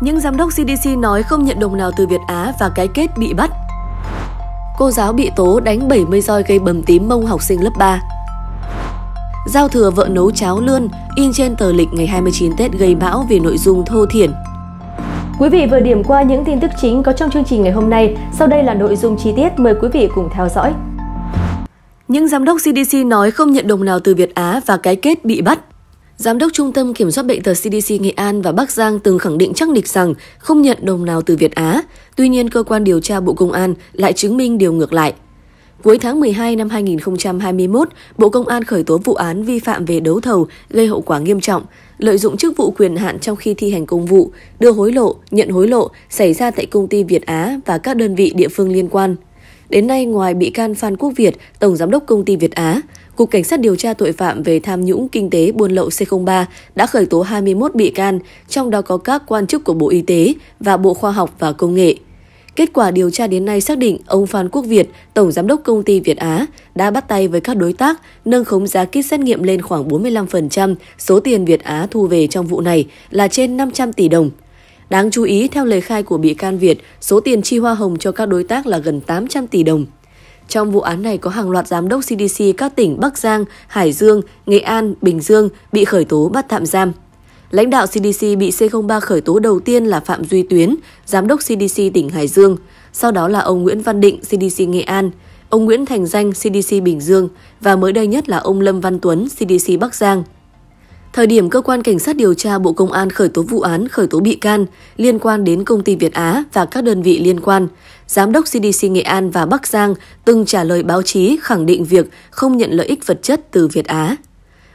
Nhưng giám đốc CDC nói không nhận đồng nào từ Việt Á và cái kết bị bắt. Cô giáo bị tố đánh 70 roi gây bầm tím mông học sinh lớp 3. Giao thừa vợ nấu cháo lươn, in trên tờ lịch ngày 29 Tết gây bão vì nội dung thô thiển. Quý vị vừa điểm qua những tin tức chính có trong chương trình ngày hôm nay. Sau đây là nội dung chi tiết, mời quý vị cùng theo dõi. Những giám đốc CDC nói không nhận đồng nào từ Việt Á và cái kết bị bắt. Giám đốc Trung tâm Kiểm soát Bệnh tật CDC Nghệ An và Bắc Giang từng khẳng định chắc nịch rằng không nhận đồng nào từ Việt Á. Tuy nhiên, cơ quan điều tra Bộ Công an lại chứng minh điều ngược lại. Cuối tháng 12 năm 2021, Bộ Công an khởi tố vụ án vi phạm về đấu thầu gây hậu quả nghiêm trọng, lợi dụng chức vụ quyền hạn trong khi thi hành công vụ, đưa hối lộ, nhận hối lộ xảy ra tại công ty Việt Á và các đơn vị địa phương liên quan. Đến nay, ngoài bị can Phan Quốc Việt, Tổng Giám đốc công ty Việt Á, Cục Cảnh sát điều tra tội phạm về tham nhũng kinh tế buôn lậu C03 đã khởi tố 21 bị can, trong đó có các quan chức của Bộ Y tế và Bộ Khoa học và Công nghệ. Kết quả điều tra đến nay xác định ông Phan Quốc Việt, Tổng Giám đốc Công ty Việt Á, đã bắt tay với các đối tác nâng khống giá kit xét nghiệm lên khoảng 45%, số tiền Việt Á thu về trong vụ này là trên 500 tỷ đồng. Đáng chú ý, theo lời khai của bị can Việt, số tiền chi hoa hồng cho các đối tác là gần 800 tỷ đồng. Trong vụ án này có hàng loạt giám đốc CDC các tỉnh Bắc Giang, Hải Dương, Nghệ An, Bình Dương bị khởi tố bắt tạm giam. Lãnh đạo CDC bị C03 khởi tố đầu tiên là Phạm Duy Tuyến, giám đốc CDC tỉnh Hải Dương, sau đó là ông Nguyễn Văn Định, CDC Nghệ An, ông Nguyễn Thành Danh, CDC Bình Dương và mới đây nhất là ông Lâm Văn Tuấn, CDC Bắc Giang. Thời điểm cơ quan cảnh sát điều tra Bộ Công an khởi tố vụ án, khởi tố bị can liên quan đến công ty Việt Á và các đơn vị liên quan, Giám đốc CDC Nghệ An và Bắc Giang từng trả lời báo chí khẳng định việc không nhận lợi ích vật chất từ Việt Á.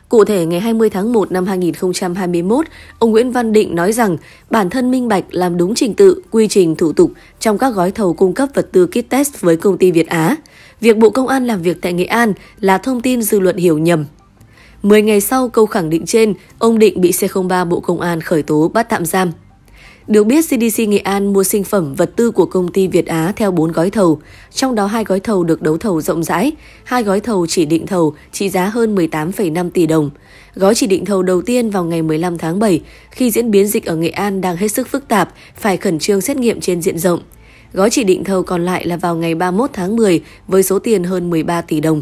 Cụ thể, ngày 20 tháng 1 năm 2021, ông Nguyễn Văn Định nói rằng bản thân minh bạch làm đúng trình tự, quy trình thủ tục trong các gói thầu cung cấp vật tư kit test với công ty Việt Á. Việc Bộ Công an làm việc tại Nghệ An là thông tin dư luận hiểu nhầm. 10 ngày sau câu khẳng định trên, ông Định bị C03 Bộ Công an khởi tố bắt tạm giam. Được biết, CDC Nghệ An mua sinh phẩm vật tư của công ty Việt Á theo 4 gói thầu, trong đó hai gói thầu được đấu thầu rộng rãi, hai gói thầu chỉ định thầu trị giá hơn 18,5 tỷ đồng. Gói chỉ định thầu đầu tiên vào ngày 15 tháng 7, khi diễn biến dịch ở Nghệ An đang hết sức phức tạp, phải khẩn trương xét nghiệm trên diện rộng. Gói chỉ định thầu còn lại là vào ngày 31 tháng 10 với số tiền hơn 13 tỷ đồng.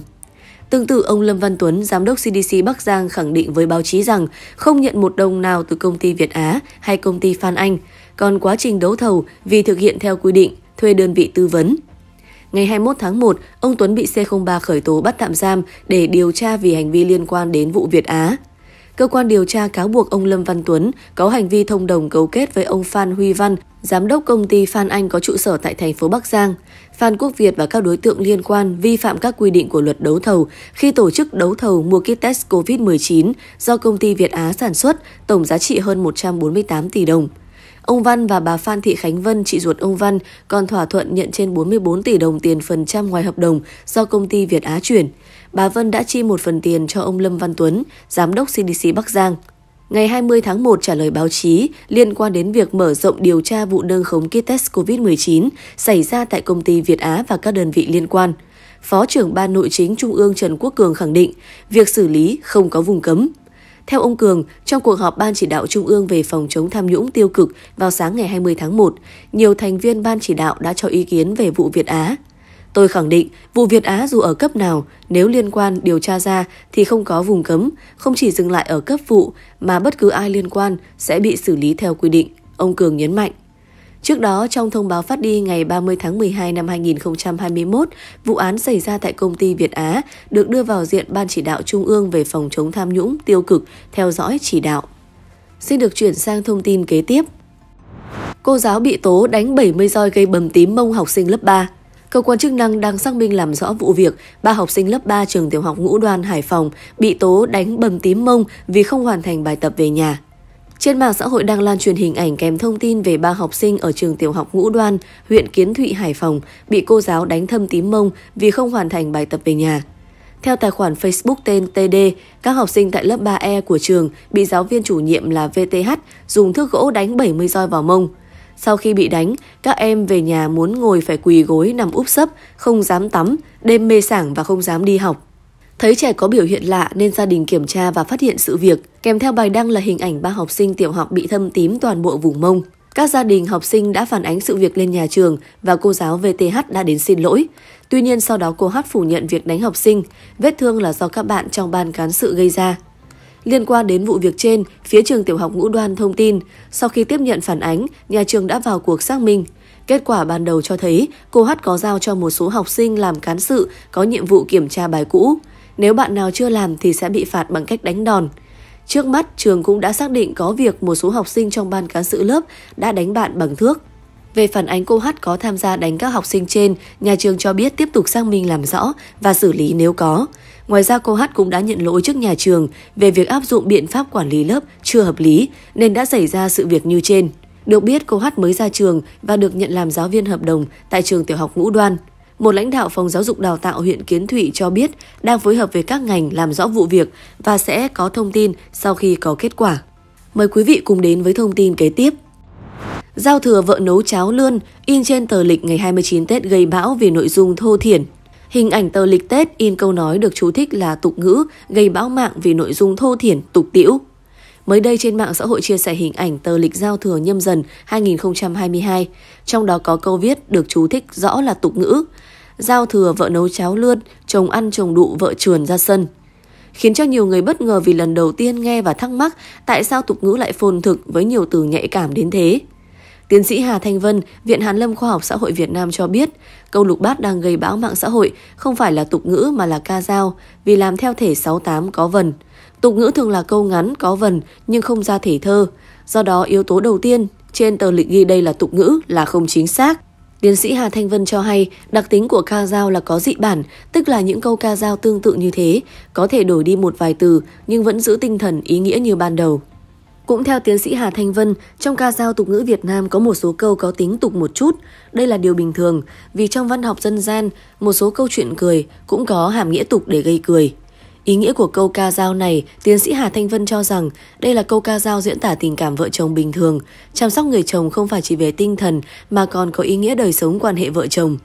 Tương tự, ông Lâm Văn Tuấn, giám đốc CDC Bắc Giang khẳng định với báo chí rằng không nhận một đồng nào từ công ty Việt Á hay công ty Phan Anh, còn quá trình đấu thầu vì thực hiện theo quy định, thuê đơn vị tư vấn. Ngày 21 tháng 1, ông Tuấn bị C03 khởi tố bắt tạm giam để điều tra vì hành vi liên quan đến vụ Việt Á. Cơ quan điều tra cáo buộc ông Lâm Văn Tuấn có hành vi thông đồng cấu kết với ông Phan Huy Văn, giám đốc công ty Phan Anh có trụ sở tại thành phố Bắc Giang. Phan Quốc Việt và các đối tượng liên quan vi phạm các quy định của luật đấu thầu khi tổ chức đấu thầu mua kit test COVID-19 do công ty Việt Á sản xuất, tổng giá trị hơn 148 tỷ đồng. Ông Văn và bà Phan Thị Khánh Vân, chị ruột ông Văn, còn thỏa thuận nhận trên 44 tỷ đồng tiền phần trăm ngoài hợp đồng do công ty Việt Á chuyển bà Vân đã chi một phần tiền cho ông Lâm Văn Tuấn, giám đốc CDC Bắc Giang. Ngày 20 tháng 1 trả lời báo chí liên quan đến việc mở rộng điều tra vụ nâng khống kit test COVID-19 xảy ra tại công ty Việt Á và các đơn vị liên quan. Phó trưởng Ban Nội chính Trung ương Trần Quốc Cường khẳng định, việc xử lý không có vùng cấm. Theo ông Cường, trong cuộc họp Ban chỉ đạo Trung ương về phòng chống tham nhũng tiêu cực vào sáng ngày 20 tháng 1, nhiều thành viên Ban chỉ đạo đã cho ý kiến về vụ Việt Á. Tôi khẳng định vụ Việt Á dù ở cấp nào, nếu liên quan điều tra ra thì không có vùng cấm, không chỉ dừng lại ở cấp vụ mà bất cứ ai liên quan sẽ bị xử lý theo quy định, ông Cường nhấn mạnh. Trước đó, trong thông báo phát đi ngày 30 tháng 12 năm 2021, vụ án xảy ra tại công ty Việt Á được đưa vào diện Ban chỉ đạo Trung ương về phòng chống tham nhũng tiêu cực, theo dõi chỉ đạo. Xin được chuyển sang thông tin kế tiếp. Cô giáo bị tố đánh 70 roi gây bầm tím mông học sinh lớp 3 Cơ quan chức năng đang xác minh làm rõ vụ việc ba học sinh lớp 3 trường tiểu học Ngũ Đoan Hải Phòng bị tố đánh bầm tím mông vì không hoàn thành bài tập về nhà. Trên mạng xã hội đang lan truyền hình ảnh kèm thông tin về ba học sinh ở trường tiểu học Ngũ Đoan, huyện Kiến Thụy, Hải Phòng bị cô giáo đánh thâm tím mông vì không hoàn thành bài tập về nhà. Theo tài khoản Facebook tên TD, các học sinh tại lớp 3E của trường bị giáo viên chủ nhiệm là VTH dùng thước gỗ đánh 70 roi vào mông. Sau khi bị đánh, các em về nhà muốn ngồi phải quỳ gối nằm úp sấp, không dám tắm, đêm mê sảng và không dám đi học. Thấy trẻ có biểu hiện lạ nên gia đình kiểm tra và phát hiện sự việc, kèm theo bài đăng là hình ảnh ba học sinh tiểu học bị thâm tím toàn bộ vùng mông. Các gia đình học sinh đã phản ánh sự việc lên nhà trường và cô giáo VTH đã đến xin lỗi. Tuy nhiên sau đó cô H phủ nhận việc đánh học sinh, vết thương là do các bạn trong ban cán sự gây ra. Liên quan đến vụ việc trên, phía trường tiểu học Ngũ Đoan thông tin, sau khi tiếp nhận phản ánh, nhà trường đã vào cuộc xác minh. Kết quả ban đầu cho thấy cô Hát có giao cho một số học sinh làm cán sự có nhiệm vụ kiểm tra bài cũ. Nếu bạn nào chưa làm thì sẽ bị phạt bằng cách đánh đòn. Trước mắt, trường cũng đã xác định có việc một số học sinh trong ban cán sự lớp đã đánh bạn bằng thước. Về phản ánh cô Hát có tham gia đánh các học sinh trên, nhà trường cho biết tiếp tục xác minh làm rõ và xử lý nếu có. Ngoài ra cô Hát cũng đã nhận lỗi trước nhà trường về việc áp dụng biện pháp quản lý lớp chưa hợp lý nên đã xảy ra sự việc như trên. Được biết cô Hát mới ra trường và được nhận làm giáo viên hợp đồng tại trường tiểu học Ngũ Đoan. Một lãnh đạo phòng giáo dục đào tạo huyện Kiến Thụy cho biết đang phối hợp với các ngành làm rõ vụ việc và sẽ có thông tin sau khi có kết quả. Mời quý vị cùng đến với thông tin kế tiếp. Giao thừa vợ nấu cháo lươn in trên tờ lịch ngày 29 Tết gây bão vì nội dung thô thiển. Hình ảnh tờ lịch Tết in câu nói được chú thích là tục ngữ, gây bão mạng vì nội dung thô thiển, tục tiễu. Mới đây trên mạng xã hội chia sẻ hình ảnh tờ lịch giao thừa nhâm dần 2022, trong đó có câu viết được chú thích rõ là tục ngữ. Giao thừa vợ nấu cháo lươn, chồng ăn chồng đụ vợ trườn ra sân. Khiến cho nhiều người bất ngờ vì lần đầu tiên nghe và thắc mắc tại sao tục ngữ lại phồn thực với nhiều từ nhạy cảm đến thế. Tiến sĩ Hà Thanh Vân, Viện Hàn Lâm Khoa học Xã hội Việt Nam cho biết, câu lục bát đang gây bão mạng xã hội không phải là tục ngữ mà là ca dao, vì làm theo thể 68 có vần. Tục ngữ thường là câu ngắn có vần nhưng không ra thể thơ. Do đó, yếu tố đầu tiên trên tờ lịch ghi đây là tục ngữ là không chính xác. Tiến sĩ Hà Thanh Vân cho hay, đặc tính của ca dao là có dị bản, tức là những câu ca dao tương tự như thế, có thể đổi đi một vài từ nhưng vẫn giữ tinh thần ý nghĩa như ban đầu. Cũng theo tiến sĩ Hà Thanh Vân, trong ca dao tục ngữ Việt Nam có một số câu có tính tục một chút. Đây là điều bình thường, vì trong văn học dân gian, một số câu chuyện cười cũng có hàm nghĩa tục để gây cười. Ý nghĩa của câu ca dao này, tiến sĩ Hà Thanh Vân cho rằng đây là câu ca dao diễn tả tình cảm vợ chồng bình thường. Chăm sóc người chồng không phải chỉ về tinh thần mà còn có ý nghĩa đời sống quan hệ vợ chồng.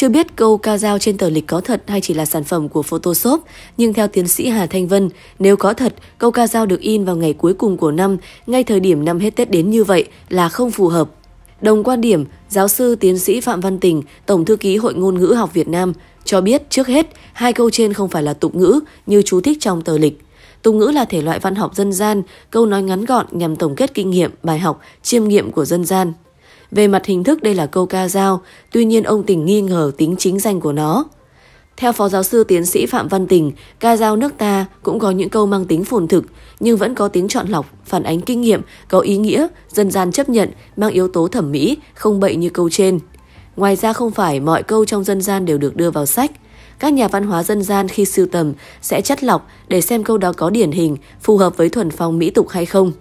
Chưa biết câu ca dao trên tờ lịch có thật hay chỉ là sản phẩm của Photoshop, nhưng theo tiến sĩ Hà Thanh Vân, nếu có thật, câu ca dao được in vào ngày cuối cùng của năm, ngay thời điểm năm hết Tết đến như vậy là không phù hợp. Đồng quan điểm, giáo sư tiến sĩ Phạm Văn Tình, Tổng thư ký Hội ngôn ngữ học Việt Nam, cho biết trước hết, hai câu trên không phải là tục ngữ như chú thích trong tờ lịch. Tục ngữ là thể loại văn học dân gian, câu nói ngắn gọn nhằm tổng kết kinh nghiệm, bài học, chiêm nghiệm của dân gian. Về mặt hình thức đây là câu ca dao, tuy nhiên ông Tình nghi ngờ tính chính danh của nó. Theo Phó Giáo sư Tiến sĩ Phạm Văn Tình, ca dao nước ta cũng có những câu mang tính phồn thực, nhưng vẫn có tính chọn lọc, phản ánh kinh nghiệm, có ý nghĩa, dân gian chấp nhận, mang yếu tố thẩm mỹ, không bậy như câu trên. Ngoài ra không phải mọi câu trong dân gian đều được đưa vào sách. Các nhà văn hóa dân gian khi sưu tầm sẽ chất lọc để xem câu đó có điển hình, phù hợp với thuần phong mỹ tục hay không.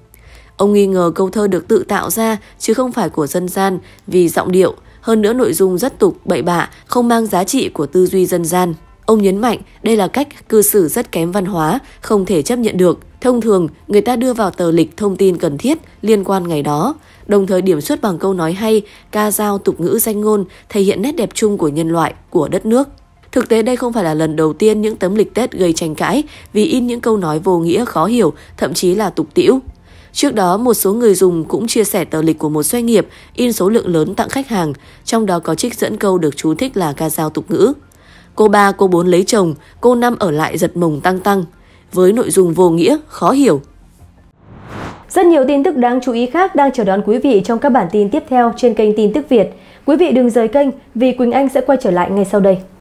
Ông nghi ngờ câu thơ được tự tạo ra chứ không phải của dân gian vì giọng điệu, hơn nữa nội dung rất tục, bậy bạ, không mang giá trị của tư duy dân gian. Ông nhấn mạnh đây là cách cư xử rất kém văn hóa, không thể chấp nhận được. Thông thường, người ta đưa vào tờ lịch thông tin cần thiết liên quan ngày đó, đồng thời điểm xuất bằng câu nói hay, ca dao tục ngữ danh ngôn thể hiện nét đẹp chung của nhân loại, của đất nước. Thực tế đây không phải là lần đầu tiên những tấm lịch Tết gây tranh cãi vì in những câu nói vô nghĩa khó hiểu, thậm chí là tục tiễu. Trước đó, một số người dùng cũng chia sẻ tờ lịch của một doanh nghiệp in số lượng lớn tặng khách hàng, trong đó có trích dẫn câu được chú thích là ca dao tục ngữ. Cô ba, cô bốn lấy chồng, cô năm ở lại giật mồng tăng tăng, với nội dung vô nghĩa, khó hiểu. Rất nhiều tin tức đáng chú ý khác đang chờ đón quý vị trong các bản tin tiếp theo trên kênh Tin tức Việt. Quý vị đừng rời kênh vì Quỳnh Anh sẽ quay trở lại ngay sau đây.